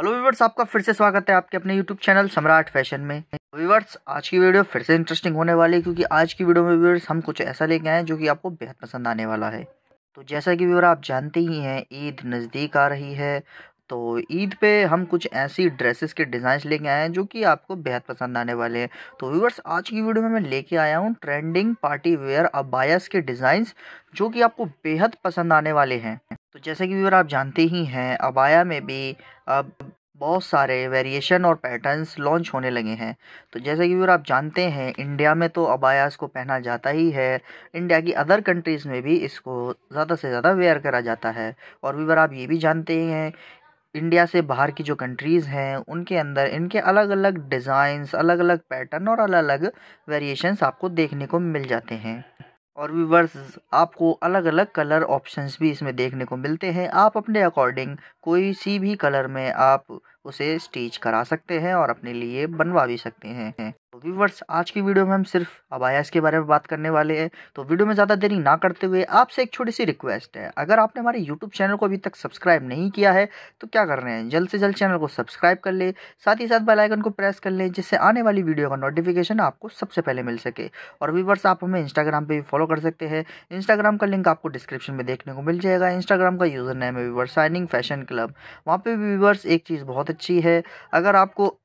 hello viewers आपका फिर से स्वागत है आपके अपने यूट्यूब चैनल सम्राट फैशन में व्यूवर्स तो आज की वीडियो फिर से इंटरेस्टिंग होने वाली है क्योंकि आज की वीडियो में व्यूवर्स हम कुछ ऐसा लेके आए हैं जो कि आपको बेहद पसंद आने वाला है तो जैसा कि व्यूवर आप जानते ही हैं ईद नज़दीक आ रही है तो ईद पे हम कुछ ऐसी ड्रेसेस के डिज़ाइंस लेके आए हैं जो कि आपको बेहद पसंद आने वाले हैं तो व्यूवर्स आज की वीडियो में मैं लेके आया हूँ ट्रेंडिंग पार्टी वेयर अबायस के डिज़ाइंस जो कि आपको बेहद पसंद आने वाले हैं तो जैसे कि व्यूवर आप जानते ही हैं अबाया में भी अब बहुत सारे वेरिएशन और पैटर्न्स लॉन्च होने लगे हैं तो जैसे कि व्यूअर आप जानते हैं इंडिया में तो अबायास को पहना जाता ही है इंडिया की अदर कंट्रीज़ में भी इसको ज़्यादा से ज़्यादा वेयर करा जाता है और व्यूअर आप ये भी जानते हैं इंडिया से बाहर की जो कंट्रीज़ हैं उनके अंदर इनके अलग अलग डिज़ाइंस अलग अलग पैटर्न और अलग अलग वेरिएशंस आपको देखने को मिल जाते हैं और व्यूवर्स आपको अलग अलग कलर ऑप्शंस भी इसमें देखने को मिलते हैं आप अपने अकॉर्डिंग कोई सी भी कलर में आप उसे स्टिच करा सकते हैं और अपने लिए बनवा भी सकते हैं व्यूवर्स आज की वीडियो में हम सिर्फ अबायास के बारे में बात करने वाले हैं तो वीडियो में ज़्यादा देरी ना करते हुए आपसे एक छोटी सी रिक्वेस्ट है अगर आपने हमारे यूट्यूब चैनल को अभी तक सब्सक्राइब नहीं किया है तो क्या कर रहे हैं जल्द से जल्द चैनल को सब्सक्राइब कर लें साथ ही साथ बेलाइकन को प्रेस कर लें जिससे आने वाली वीडियो का नोटिफिकेशन आपको सबसे पहले मिल सके और व्यूवर्स आप हमें इंस्टाग्राम पर भी फॉलो कर सकते हैं इंस्टाग्राम का लिंक आपको डिस्क्रिप्शन में देखने को मिल जाएगा इंस्टाग्राम का यूज़र नेम है व्यूवर्स साइनिंग फैशन क्लब वहाँ पर भी व्यूवर्स एक चीज़ बहुत अच्छी है अगर आपको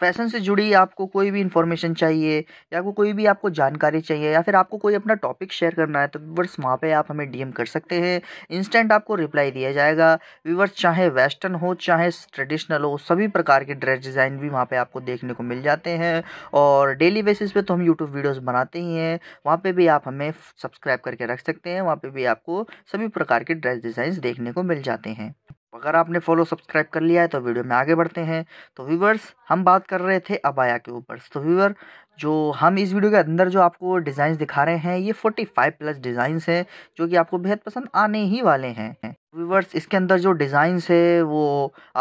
फैशन से जुड़ी आपको कोई भी इन्फॉर्मेशन चाहिए या को कोई भी आपको जानकारी चाहिए या फिर आपको कोई अपना टॉपिक शेयर करना है तो व्यूवर्स वहाँ पे आप हमें डीएम कर सकते हैं इंस्टेंट आपको रिप्लाई दिया जाएगा व्यूवर्स चाहे वेस्टर्न हो चाहे ट्रेडिशनल हो सभी प्रकार के ड्रेस डिज़ाइन भी वहाँ पर आपको देखने को मिल जाते हैं और डेली बेसिस पर तो हम यूट्यूब वीडियोज़ बनाते ही हैं वहाँ पर भी आप हमें सब्सक्राइब करके रख सकते हैं वहाँ पर भी आपको सभी प्रकार के ड्रेस डिज़ाइन देखने को मिल जाते हैं अगर आपने फॉलो सब्सक्राइब कर लिया है तो वीडियो में आगे बढ़ते हैं तो व्यूवर्स हम बात कर रहे थे अबाया के ऊपर तो व्यूवर जो हम इस वीडियो के अंदर जो आपको डिज़ाइन दिखा रहे हैं ये 45 प्लस डिज़ाइंस हैं जो कि आपको बेहद पसंद आने ही वाले हैं व्यूवर्स इसके अंदर जो डिज़ाइंस है वो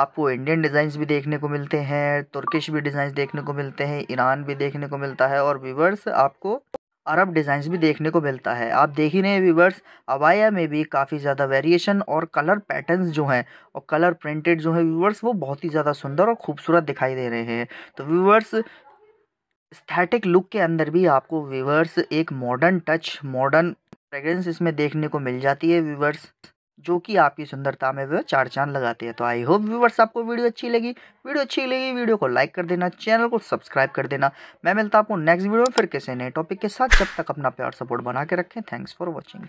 आपको इंडियन डिज़ाइंस भी देखने को मिलते हैं तुर्किश भी डिज़ाइंस देखने को मिलते हैं ईरान भी देखने को मिलता है और व्यूवर्स आपको अरब डिज़ाइंस भी देखने को मिलता है आप देख ही रहे व्यूवर्स अबाया में भी काफ़ी ज़्यादा वेरिएशन और कलर पैटर्न्स जो हैं और कलर प्रिंटेड जो है व्यूवर्स वो बहुत ही ज़्यादा सुंदर और खूबसूरत दिखाई दे रहे हैं तो व्यूवर्स स्थैटिक लुक के अंदर भी आपको व्यूवर्स एक मॉडर्न टच मॉडर्न फ्रेगरेंस इसमें देखने को मिल जाती है व्यूवर्स जो कि आपकी सुंदरता में वह चार चांद लगाते हैं तो आई होप व्यूवर्स आपको वीडियो अच्छी लगी वीडियो अच्छी लगी वीडियो को लाइक कर देना चैनल को सब्सक्राइब कर देना मैं मिलता आपको नेक्स्ट वीडियो में फिर किसी नए टॉपिक के साथ जब तक अपना प्यार सपोर्ट बना के रखें थैंक्स फॉर वॉचिंग